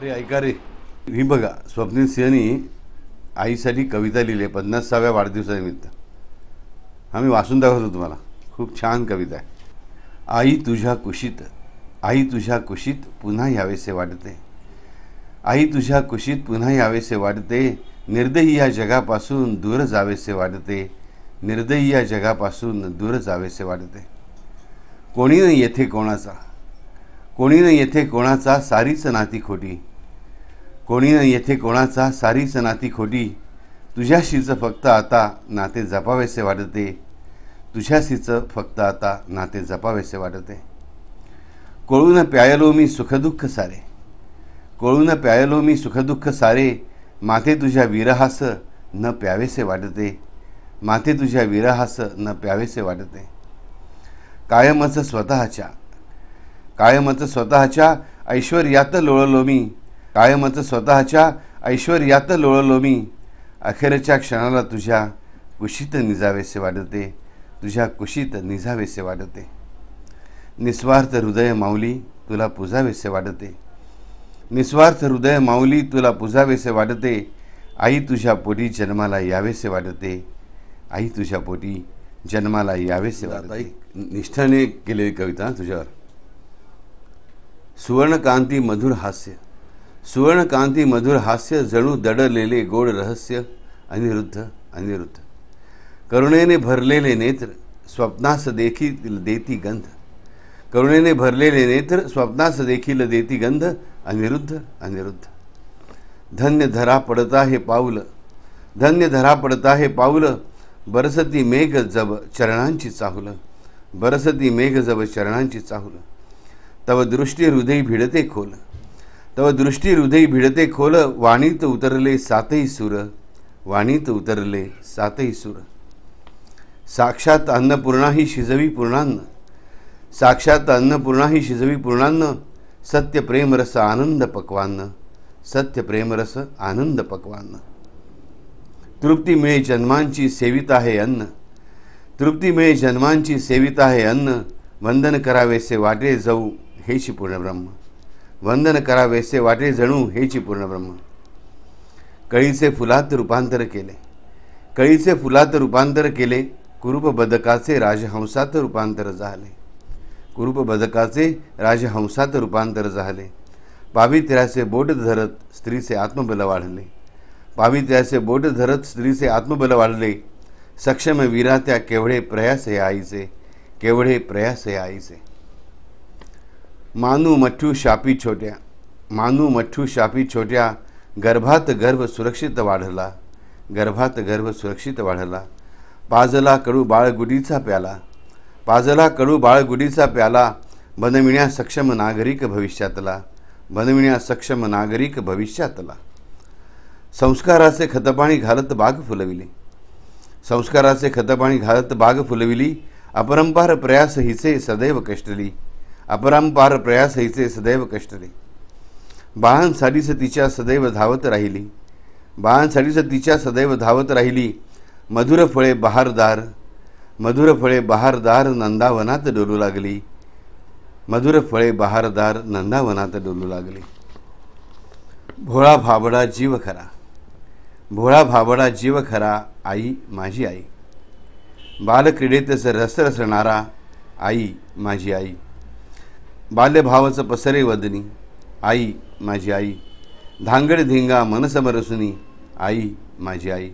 अरे ऐका रे ही बघा स्वप्नील सिंहनी आईसाठी कविता लिहिली आहे पन्नासाव्या वाढदिवसानिमित्त हा मी वाचून दाखवतो तुम्हाला खूप छान कविता आहे आई तुझ्या कुशीत आई तुझ्या कुशीत पुन्हा यावेसे वाटते आई तुझ्या कुशीत पुन्हा यावेसे वाटते निर्दयी या जगापासून दूर जावेसे वाटते निर्दयी या जगापासून दूर जावेसे वाटते कोणी न येथे कोणाचा कोणी न येथे कोणाचा सारीच नाती खोटी कोणी येथे कोणाचा सारी सनाती खोटी तुझ्याशीचं फक्त आता नाते जपावेसे वाटते तुझ्याशीचं फक्त आता नाते जपावेसे वाटते कोळून प्यायलो मी सुखदुःख सारे कोळून प्यायलो मी सुखदुःख सारे माते तुझ्या विरहास न प्यावेसे वाटते माते तुझ्या विरहास न प्यावेसे वाटते कायमच स्वतःच्या कायमच स्वतःच्या ऐश्वर्यात लोळलो मी कायमच स्वतःच्या ऐश्वर्यात लोळलो मी अखेरच्या क्षणाला तुझ्या कुशीत निजावेसे वाटते तुझ्या कुशीत निजावेसे वाटते निस्वार्थ हृदय माऊली तुला पुजावेसे वाटते निस्वार्थ हृदय माऊली तुला पुजावेसे वाटते आई तुझ्या पोटी जन्माला यावेसे वाटते आई तुझ्या पोटी जन्माला यावेसे वाटते निष्ठाने केलेली कविता तुझ्यावर सुवर्णकांती मधुर हास्य सुवर्णकांती मधुर हास्य जणू दडलेले गोड रहस्य अनिरुद्ध अनिरुद्ध करुणेने भरलेले नेत्र स्वप्नास देखील देती गंध करुणेने भरलेले नेत्र स्वप्नास देखील देती गंध अनिरुद्ध अनिरुद्ध धन्य धरा पडता हे पाऊल धन्य धरा पडता हे पाऊल बरसती मेघ जब चरणांची चाहुलं बरसती मेघ जब चरणांची चाहुलं तव दृष्टी हृदय भिडते खोल तव दृष्टी हृदय भिडते खोल वाणीत उतरले सातही सुर वाणीत उतरले सातही सुर साक्षात अन्नपूर्णाही शिजवी पूर्णान्न साक्षात अन्नपूर्णाही शिजवी पूर्णान्न सत्य प्रेमरस आनंद पक्वान्न सत्य प्रेमरस आनंद पक्वान्न तृप्ती जन्मांची सेवित आहे अन्न तृप्ती जन्मांची सेवित आहे अन्न वंदन करावेसे वाटे जाऊ हे शिपूर्ण ब्रह्म वंदन करावेसे वाटे जणू हेची पूर्ण ब्रह्म कळीचे फुलात रूपांतर केले कळीचे फुलात रूपांतर केले कुरूप बदकाचे राजहंसात रूपांतर झाले कुरूप बदकाचे राजहंसात रूपांतर झाले पावित्र्याचे बोट धरत स्त्रीचे आत्मबल वाढले पावित्र्याचे बोट धरत स्त्रीचे आत्मबल वाढले सक्षम वीरा त्या केवढे प्रयास हे आईचे केवढे प्रयास हे आईचे मानू मठ्ठू शापी छोट्या मानू मठ्ठू शापी छोट्या गर्भात गर्भ सुरक्षित वाढला गर्भात गर्भ सुरक्षित वाढला पाजला कडू बाळगुडीचा प्याला पाजला कडू बाळगुडीचा प्याला बनविण्या सक्षम नागरिक भविष्यातला बनविण्या सक्षम नागरिक भविष्यातला संस्काराचे खतपाणी घालत बाग फुलविली संस्काराचे खतपाणी घालत बाग फुलविली अपरंपार प्रयास हिचे सदैव कष्टली अपरंपार प्रयासहीचे सदैव कष्टले बाहन साडीस तिच्या सदैव धावत राहिली बाहन साडीस तिच्या सदैव धावत राहिली मधुर फळे बहारदार मधुर फळे बहारदार नंदावनात डोलू लागली मधुर फळे बहारदार नंदावनात डोलू लागली भोळा भाबडा जीव खरा भोळा भाबडा जीव खरा आई माझी आई बालक्रीडेतच रस आई माझी आई बाल्यभावाचं पसरे वदनी आई माझी आई धांगड धिंगा मनसमरसुनी आई माझी आई